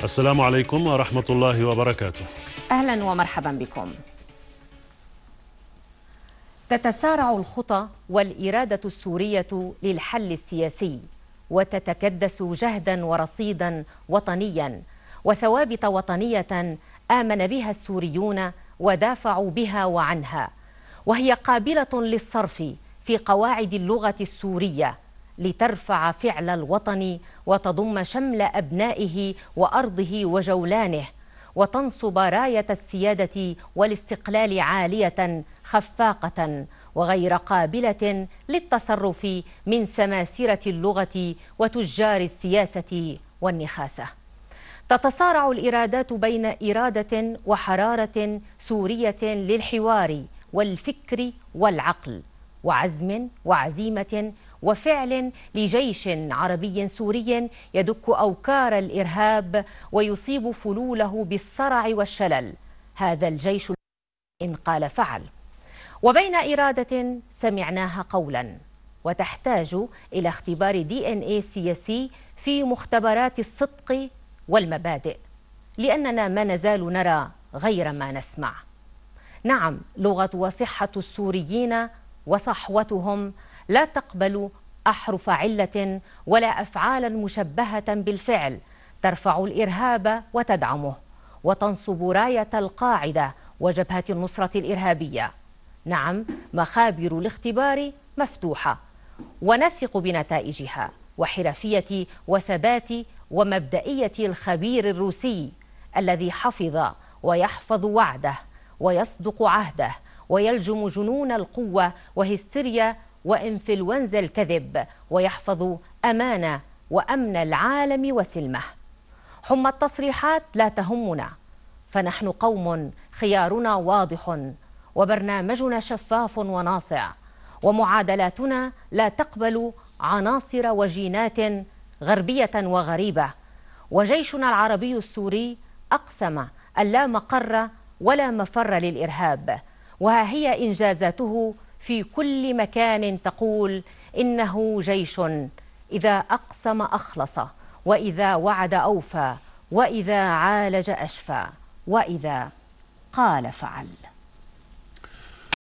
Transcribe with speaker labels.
Speaker 1: السلام عليكم ورحمة الله وبركاته أهلا ومرحبا بكم تتسارع الخطى والإرادة السورية للحل السياسي وتتكدس جهدا ورصيدا وطنيا وثوابت وطنية آمن بها السوريون ودافعوا بها وعنها وهي قابلة للصرف في قواعد اللغة السورية لترفع فعل الوطن وتضم شمل أبنائه وأرضه وجولانه وتنصب راية السيادة والاستقلال عالية خفاقة وغير قابلة للتصرف من سماسرة اللغة وتجار السياسة والنخاسة تتصارع الإرادات بين إرادة وحرارة سورية للحوار والفكر والعقل وعزم وعزيمة وفعل لجيش عربي سوري يدك أوكار الإرهاب ويصيب فلوله بالصرع والشلل هذا الجيش إن قال فعل وبين إرادة سمعناها قولا وتحتاج إلى اختبار دي ان اي سياسي في مختبرات الصدق والمبادئ لأننا ما نزال نرى غير ما نسمع نعم لغة وصحة السوريين وصحوتهم لا تقبل أحرف علة ولا أفعالا مشبهة بالفعل ترفع الإرهاب وتدعمه وتنصب راية القاعدة وجبهة النصرة الإرهابية نعم مخابر الاختبار مفتوحة ونثق بنتائجها وحرفية وثبات ومبدئية الخبير الروسي الذي حفظ ويحفظ وعده ويصدق عهده ويلجم جنون القوة وهستيريا وإنفلونزا الكذب ويحفظ أمانة وأمن العالم وسلمه حمى التصريحات لا تهمنا فنحن قوم خيارنا واضح وبرنامجنا شفاف وناصع ومعادلاتنا لا تقبل عناصر وجينات غربية وغريبة وجيشنا العربي السوري أقسم أن لا مقر ولا مفر للإرهاب وها هي إنجازاته في كل مكان تقول إنه جيش إذا أقسم أخلص وإذا وعد أوفى وإذا عالج أشفى وإذا قال فعل